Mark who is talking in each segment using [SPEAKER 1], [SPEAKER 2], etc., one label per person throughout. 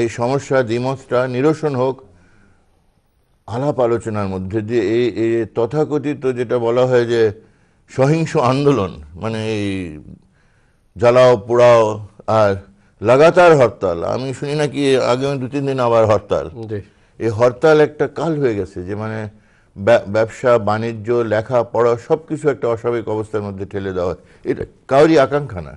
[SPEAKER 1] এই সমস্যা দ্বিমতটা নিরসন হোক আলাপ আলোচনার মধ্যে দিয়ে এই তথাকথিত যেটা বলা হয় যে সহিংস আন্দোলন মানে এই জ্বালাও পোড়াও আর লাগাতার হরতাল আমি শুনি নাকি আগামী দু তিন দিন আবার হরতাল এই হরতাল একটা কাল হয়ে গেছে যে মানে ব্যবসা বাণিজ্য লেখাপড়া সব কিছু একটা অস্বাভাবিক অবস্থার মধ্যে ঠেলে দেওয়া হয় এটা কাউরই আকাঙ্ক্ষা না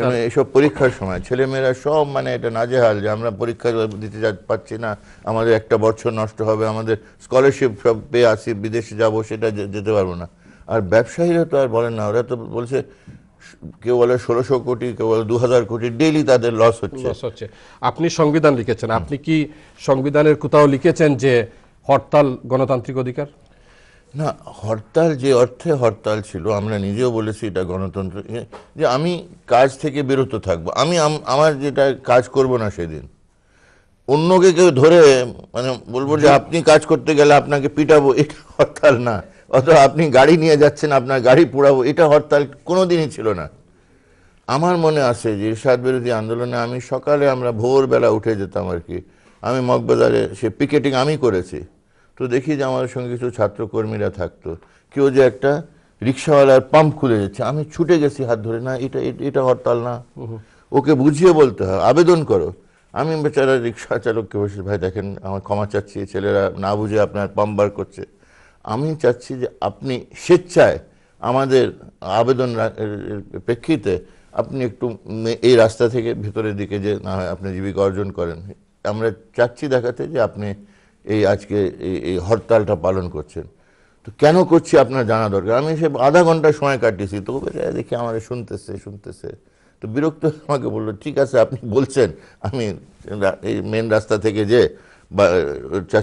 [SPEAKER 1] এসব এইসব পরীক্ষার সময় ছেলেমেয়েরা সব মানে এটা নাজেহাল যে আমরা পরীক্ষা দিতে পারছি না আমাদের একটা বছর নষ্ট হবে আমাদের স্কলারশিপ সব পেয়ে আসি বিদেশে যাব সেটা যেতে পারবো না আর ব্যবসায়ীরা তো আর বলেন না ওরা তো বলছে কেউ বলে ষোলোশো কোটি কেউ বলে দু হাজার কোটি ডেইলি তাদের লস হচ্ছে লস হচ্ছে আপনি
[SPEAKER 2] সংবিধান লিখেছেন আপনি কি সংবিধানের কোথাও লিখেছেন যে হরতাল গণতান্ত্রিক অধিকার
[SPEAKER 1] না হরতাল যে অর্থে হরতাল ছিল আমরা নিজেও বলেছি এটা গণতন্ত্র যে আমি কাজ থেকে বিরত থাকবো আমি আমার যেটা কাজ করব না সেদিন অন্যকে কেউ ধরে মানে বলবো যে আপনি কাজ করতে গেলে আপনাকে পিটাবো এটা হরতাল না অথবা আপনি গাড়ি নিয়ে যাচ্ছেন আপনার গাড়ি পোড়াবো এটা হরতাল কোনো দিনই ছিল না আমার মনে আছে যে ইরশাদ বিরোধী আন্দোলনে আমি সকালে আমরা ভোরবেলা উঠে যেতাম আর কি আমি মগবাজারে সে পিকেটিং আমি করেছি তো দেখি যে আমার সঙ্গে কিছু ছাত্রকর্মীরা থাকতো কেউ যে একটা রিক্সাওয়ালার পাম্প খুলে যাচ্ছে আমি ছুটে গেছি হাত ধরে না এটা এটা হরতাল না ওকে বুঝিয়ে বলতে হয় আবেদন করো আমি বেচারা রিক্সা চালককে বসে ভাই দেখেন আমার ক্ষমা চাচ্ছি ছেলেরা না বুঝে আপনার পাম্প বার করছে আমি চাচ্ছি যে আপনি স্বেচ্ছায় আমাদের আবেদন প্রেক্ষিতে আপনি একটু এই রাস্তা থেকে ভেতরের দিকে যে না হয় আপনি জীবিকা অর্জন করেন আমরা চাচ্ছি দেখাতে যে আপনি এই আজকে এই হরতালটা পালন করছেন তো কেন করছি আপনার জানা দরকার আমি সে আধা ঘন্টা সময় কাটিয়েছি তো দেখি আমার শুনতেছে শুনতেছে তো বিরক্ত আমাকে বললো ঠিক আছে আপনি বলছেন আমি এই মেন রাস্তা থেকে যে বা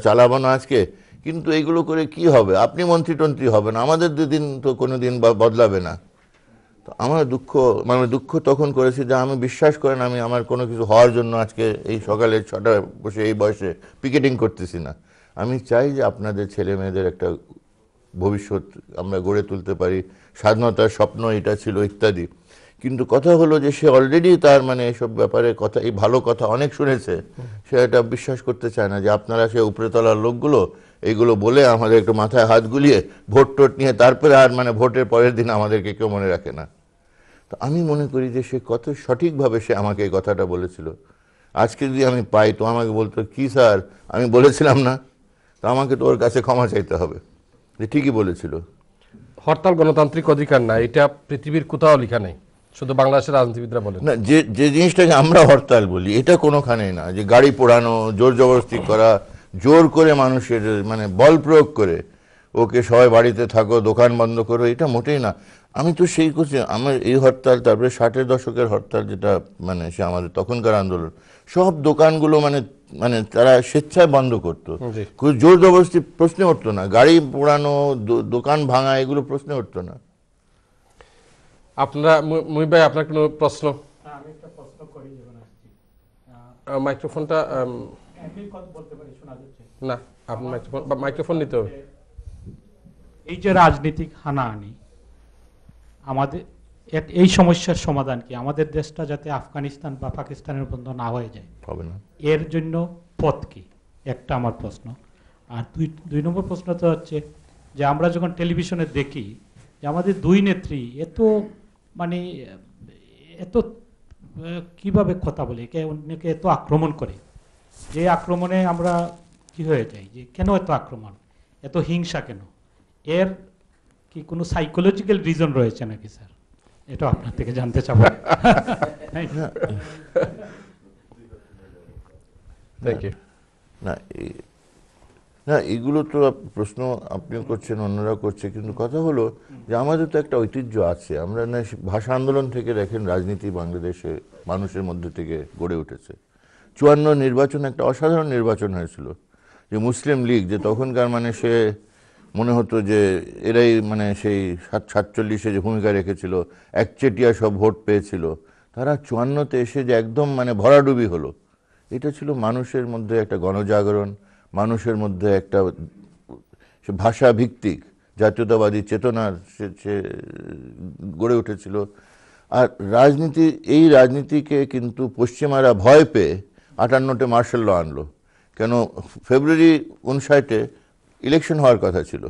[SPEAKER 1] চালাবো না আজকে কিন্তু এইগুলো করে কি হবে আপনি মন্ত্রী টন্ত্রী হবেন আমাদের দুদিন তো কোনো দিন বদলাবে না তো আমার দুঃখ মানে দুঃখ তখন করেছি যে আমি বিশ্বাস করেন আমি আমার কোনো কিছু হওয়ার জন্য আজকে এই সকালে ছটায় বসে এই বয়সে পিকেটিং করতেছি না আমি চাই যে আপনাদের ছেলে মেয়েদের একটা ভবিষ্যৎ আমরা গড়ে তুলতে পারি স্বাধীনতার স্বপ্ন এটা ছিল ইত্যাদি কিন্তু কথা হলো যে সে অলরেডি তার মানে এসব ব্যাপারে কথা এই ভালো কথা অনেক শুনেছে সে এটা বিশ্বাস করতে চায় না যে আপনারা সে উপরে তলার লোকগুলো এইগুলো বলে আমাদের একটু মাথায় হাত গুলিয়ে ভোট টোট নিয়ে তারপরে আর মানে ভোটের পরের দিন আমাদেরকে কেউ মনে রাখে না আমি মনে করি যে সে কত সঠিকভাবে সে আমাকে এই কথাটা বলেছিল আজকে যদি আমি পাই তো আমাকে বলতো কি স্যার আমি বলেছিলাম না তো আমাকে তো ওর কাছে ক্ষমা চাইতে হবে যে ঠিকই বলেছিল
[SPEAKER 2] হরতাল গণতান্ত্রিক অধিকার না এটা পৃথিবীর কোথাও লেখা নেই শুধু বাংলাদেশের রাজনীতিবিদরা বলে
[SPEAKER 1] না যে যে জিনিসটাকে আমরা হরতাল বলি এটা কোনোখানেই না যে গাড়ি পোড়ানো জোর জবরদস্তি করা জোর করে মানুষের মানে বল প্রয়োগ করে ওকে সবাই বাড়িতে থাকো দোকান বন্ধ করো এটা মোটেই না আমি তো সেই করছি আমার এই হরতাল তারপরে ষাটের দশকের হরতাল যেটা মানে সে আমাদের তখনকার আন্দোলন সব দোকানগুলো মানে মানে তারা স্বেচ্ছায় বন্ধ করতো জোর জবরদস্তি প্রশ্নে উঠতো না গাড়ি পোড়ানো দোকান ভাঙা এগুলো প্রশ্নে উঠতো না
[SPEAKER 2] আপনারা মুই ভাই আপনার কোনো প্রশ্ন মাইক্রোফোনটা না আপনার মাইক্রোফোন মাইক্রোফোন নিতে হবে এই যে রাজনীতিক হানাহানি আমাদের এই সমস্যার সমাধান কি আমাদের দেশটা যাতে আফগানিস্তান বা পাকিস্তানের বন্ধ না হয়ে যায় হবে না এর জন্য পথ কি একটা আমার প্রশ্ন আর দুই দুই নম্বর প্রশ্নটা হচ্ছে যে আমরা যখন টেলিভিশনে দেখি যে আমাদের দুই নেত্রী এত মানে এত কিভাবে কথা বলে কে অন্যকে এত আক্রমণ করে যে আক্রমণে আমরা কি হয়ে যাই যে কেন এত আক্রমণ এত হিংসা কেন এর কি কোনো সাইকোলজিক্যাল রিজন রয়েছে নাকি স্যার এটা আপনার থেকে জানতে চাবো
[SPEAKER 1] না না এগুলো তো প্রশ্ন আপনিও করছেন অন্যরা করছে কিন্তু কথা হলো যে আমাদের তো একটা ঐতিহ্য আছে আমরা না ভাষা আন্দোলন থেকে দেখেন রাজনীতি বাংলাদেশে মানুষের মধ্যে থেকে গড়ে উঠেছে চুয়ান্ন নির্বাচন একটা অসাধারণ নির্বাচন হয়েছিল যে মুসলিম লীগ যে তখনকার মানে সে মনে হতো যে এরাই মানে সেই সাত সাতচল্লিশে যে ভূমিকা রেখেছিল একচেটিয়া সব ভোট পেয়েছিল তারা চুয়ান্নতে এসে যে একদম মানে ভরাডুবি হলো এটা ছিল মানুষের মধ্যে একটা গণজাগরণ মানুষের মধ্যে একটা ভাষা ভিত্তিক জাতীয়তাবাদী চেতনার সে গড়ে উঠেছিল আর রাজনীতি এই রাজনীতিকে কিন্তু পশ্চিমারা ভয় পেয়ে আটান্নটে মার্শাল ল আনলো কেন ফেব্রুয়ারি উনষাটে ইলেকশন হওয়ার কথা ছিল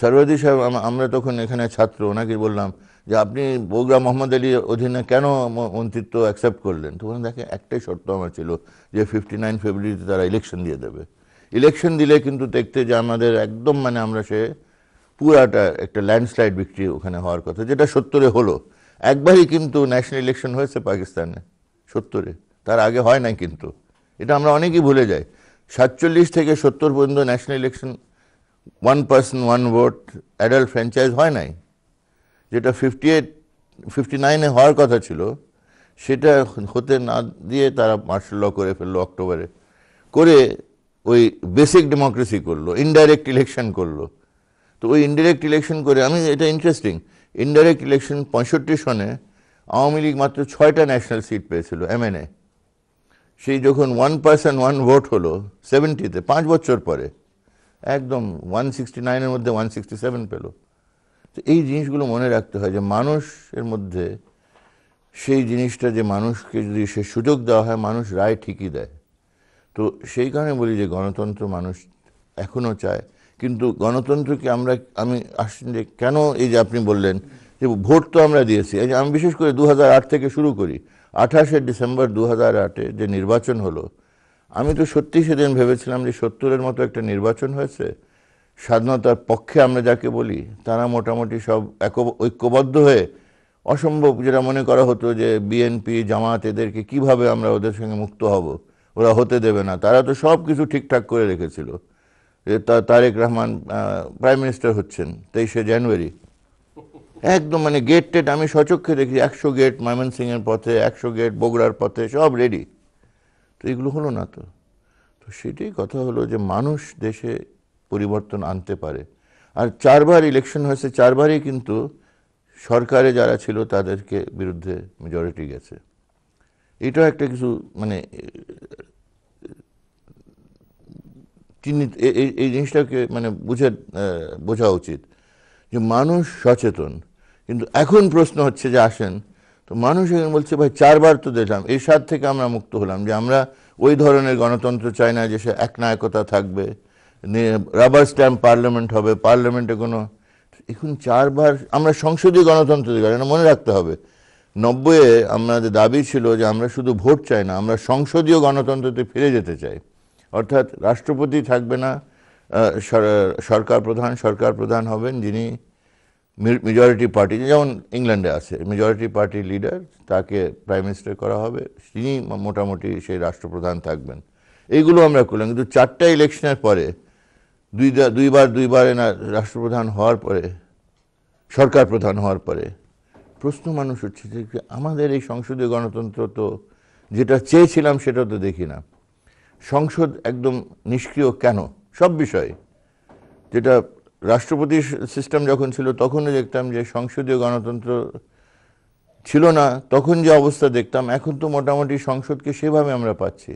[SPEAKER 1] সরবদি সাহেব আমরা তখন এখানে ছাত্র ওনাকে বললাম যে আপনি বগুড়া মোহাম্মদ আলী অধীনে কেন মন্ত্রিত্ব অ্যাকসেপ্ট করলেন তখন দেখে একটাই শর্ত আমার ছিল যে ফিফটি নাইন ফেব্রুয়ারিতে তারা ইলেকশন দিয়ে দেবে ইলেকশন দিলে কিন্তু দেখতে যে আমাদের একদম মানে আমরা সে পুরাটা একটা ল্যান্ডস্লাইড বিক্রি ওখানে হওয়ার কথা যেটা সত্তরে হলো একবারই কিন্তু ন্যাশনাল ইলেকশন হয়েছে পাকিস্তানে সত্তরে তার আগে হয় নাই কিন্তু এটা আমরা অনেকেই ভুলে যাই সাতচল্লিশ থেকে সত্তর পর্যন্ত national election one person one vote adult franchise হয় নাই যেটা ফিফটি এইট ফিফটি নাইনে হওয়ার কথা ছিল সেটা হতে না দিয়ে তারা মার্শাল ল করে ফেললো অক্টোবরে করে ওই বেসিক ডেমোক্রেসি করলো ইনডাইরেক্ট ইলেকশন করলো তো ওই ইনডাইরেক্ট ইলেকশন করে আমি এটা ইন্টারেস্টিং ইনডাইরেক্ট ইলেকশন পঁয়ষট্টি সনে আওয়ামী লীগ মাত্র ছয়টা ন্যাশনাল সিট পেয়েছিল এমএনএ সেই যখন ওয়ান পার্সেন্ট ওয়ান ভোট হলো সেভেন্টিতে পাঁচ বছর পরে একদম ওয়ান সিক্সটি নাইনের মধ্যে ওয়ান সিক্সটি সেভেন পেলো তো এই জিনিসগুলো মনে রাখতে হয় যে মানুষের মধ্যে সেই জিনিসটা যে মানুষকে যদি সে সুযোগ দেওয়া হয় মানুষ রায় ঠিকই দেয় তো সেই কারণে বলি যে গণতন্ত্র মানুষ এখনও চায় কিন্তু গণতন্ত্রকে আমরা আমি যে কেন এই যে আপনি বললেন যে ভোট তো আমরা দিয়েছি আমি বিশেষ করে দু থেকে শুরু করি আঠাশে ডিসেম্বর দু হাজার আটে যে নির্বাচন হলো আমি তো সত্যি সেদিন ভেবেছিলাম যে সত্তরের মতো একটা নির্বাচন হয়েছে স্বাধীনতার পক্ষে আমরা যাকে বলি তারা মোটামুটি সব এক ঐক্যবদ্ধ হয়ে অসম্ভব যেটা মনে করা হতো যে বিএনপি জামাত এদেরকে কীভাবে আমরা ওদের সঙ্গে মুক্ত হব ওরা হতে দেবে না তারা তো সব কিছু ঠিকঠাক করে রেখেছিল তারেক রহমান প্রাইম মিনিস্টার হচ্ছেন তেইশে জানুয়ারি একদম মানে গেট টেট আমি সচক্ষে দেখি একশো গেট এর পথে একশো গেট বগুড়ার পথে সব রেডি তো এগুলো হলো না তো তো সেটাই কথা হলো যে মানুষ দেশে পরিবর্তন আনতে পারে আর চারবার ইলেকশন হয়েছে চারবারই কিন্তু সরকারে যারা ছিল তাদেরকে বিরুদ্ধে মেজরিটি গেছে এটাও একটা কিছু মানে চিহ্নিত এই জিনিসটাকে মানে বুঝে বোঝা উচিত যে মানুষ সচেতন কিন্তু এখন প্রশ্ন হচ্ছে যে আসেন তো মানুষ এখন বলছে ভাই চারবার তো দেখলাম এই স্বাদ থেকে আমরা মুক্ত হলাম যে আমরা ওই ধরনের গণতন্ত্র চাই না যে সে একনায়কতা থাকবে রাবার স্ট্যাম্প পার্লামেন্ট হবে পার্লামেন্টে কোনো এখন চারবার আমরা সংসদীয় গণতন্ত্র এটা মনে রাখতে হবে নব্বইয়ে আমাদের দাবি ছিল যে আমরা শুধু ভোট চাই না আমরা সংসদীয় গণতন্ত্রতে ফিরে যেতে চাই অর্থাৎ রাষ্ট্রপতি থাকবে না সরকার প্রধান সরকার প্রধান হবেন যিনি মেজরিটি পার্টি যেমন ইংল্যান্ডে আছে মেজরিটি পার্টি লিডার তাকে প্রাইম মিনিস্টার করা হবে তিনি মোটামুটি সেই রাষ্ট্রপ্রধান থাকবেন এইগুলো আমরা করলাম কিন্তু চারটা ইলেকশনের পরে দুই দুইবার দুইবার না রাষ্ট্রপ্রধান হওয়ার পরে সরকার প্রধান হওয়ার পরে প্রশ্ন মানুষ হচ্ছে যে আমাদের এই সংসদীয় গণতন্ত্র তো যেটা চেয়েছিলাম সেটা তো দেখি না সংসদ একদম নিষ্ক্রিয় কেন সব বিষয়ে যেটা রাষ্ট্রপতি সিস্টেম যখন ছিল তখনও দেখতাম যে সংসদীয় গণতন্ত্র ছিল না তখন যে অবস্থা দেখতাম এখন তো মোটামুটি সংসদকে সেভাবে আমরা পাচ্ছি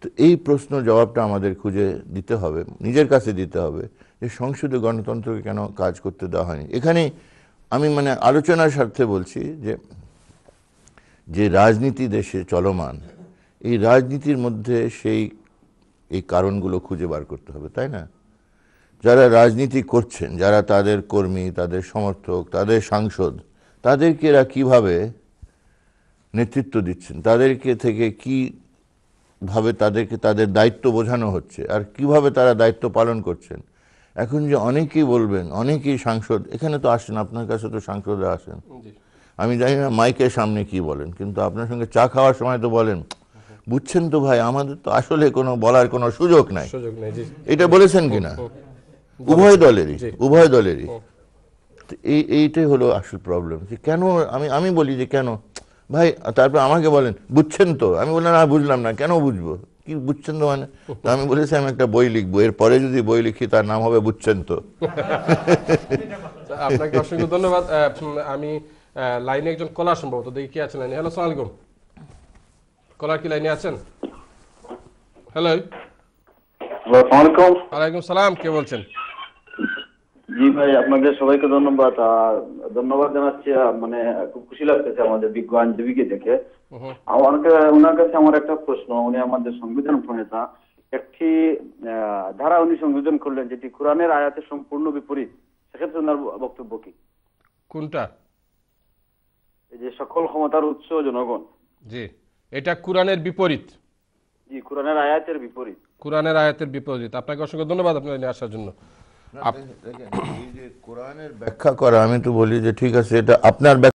[SPEAKER 1] তো এই প্রশ্ন জবাবটা আমাদের খুঁজে দিতে হবে নিজের কাছে দিতে হবে যে সংসদীয় গণতন্ত্রকে কেন কাজ করতে দেওয়া হয়নি এখানে আমি মানে আলোচনার স্বার্থে বলছি যে যে রাজনীতি দেশে চলমান এই রাজনীতির মধ্যে সেই এই কারণগুলো খুঁজে বার করতে হবে তাই না যারা রাজনীতি করছেন যারা তাদের কর্মী তাদের সমর্থক তাদের সাংসদ তাদেরকে এরা কীভাবে নেতৃত্ব দিচ্ছেন তাদেরকে থেকে কি ভাবে তাদেরকে তাদের দায়িত্ব বোঝানো হচ্ছে আর কিভাবে তারা দায়িত্ব পালন করছেন এখন যে অনেকেই বলবেন অনেকেই সাংসদ এখানে তো আসেন আপনার কাছে তো সাংসদরা আসেন আমি জানি না মাইকের সামনে কি বলেন কিন্তু আপনার সঙ্গে চা খাওয়ার সময় তো বলেন বুঝছেন তো ভাই আমাদের তো আসলে কোনো বলার কোনো সুযোগ নাই এটা বলেছেন কিনা উভয় দলেরই উভয় দলেরই এই এইটাই হলো আসল প্রবলেম যে কেন আমি আমি বলি যে কেন ভাই তারপর আমাকে বলেন বুঝছেন তো আমি বললাম না বুঝলাম না কেন বুঝবো কি বুঝছেন তো মানে আমি বলেছি আমি একটা বই লিখবো এর পরে যদি বই লিখি তার নাম হবে বুঝছেন তো আপনাকে অসংখ্য ধন্যবাদ
[SPEAKER 2] আমি লাইনে একজন কলা সম্ভবত দেখি কি আছেন হ্যালো সালাম আলাইকুম কলার কি লাইনে আছেন হ্যালো আলাইকুম সালাম কে বলছেন জি ভাই আপনাকে সবাইকে ধন্যবাদ আর ধন্যবাদ জানাচ্ছি মানে খুব খুশি লাগতেছে আমাদের বিজ্ঞ আইনজীবীকে দেখে আমাকে ওনার কাছে আমার একটা প্রশ্ন উনি আমাদের সংবিধান প্রণেতা একটি ধারা উনি সংযোজন করলেন যেটি কোরআনের আয়াতের সম্পূর্ণ বিপরীত সেক্ষেত্রে ওনার বক্তব্য কি কোনটা যে সকল ক্ষমতার উৎস জনগণ জি এটা কোরআনের বিপরীত
[SPEAKER 1] জি কোরআনের আয়াতের বিপরীত
[SPEAKER 2] কোরআনের আয়াতের বিপরীত আপনাকে অসংখ্য ধন্যবাদ আপনার নিয়ে আসার জন্য
[SPEAKER 1] কোরআনের ব্যাখ্যা করা আমি তো বলি যে ঠিক আছে এটা আপনার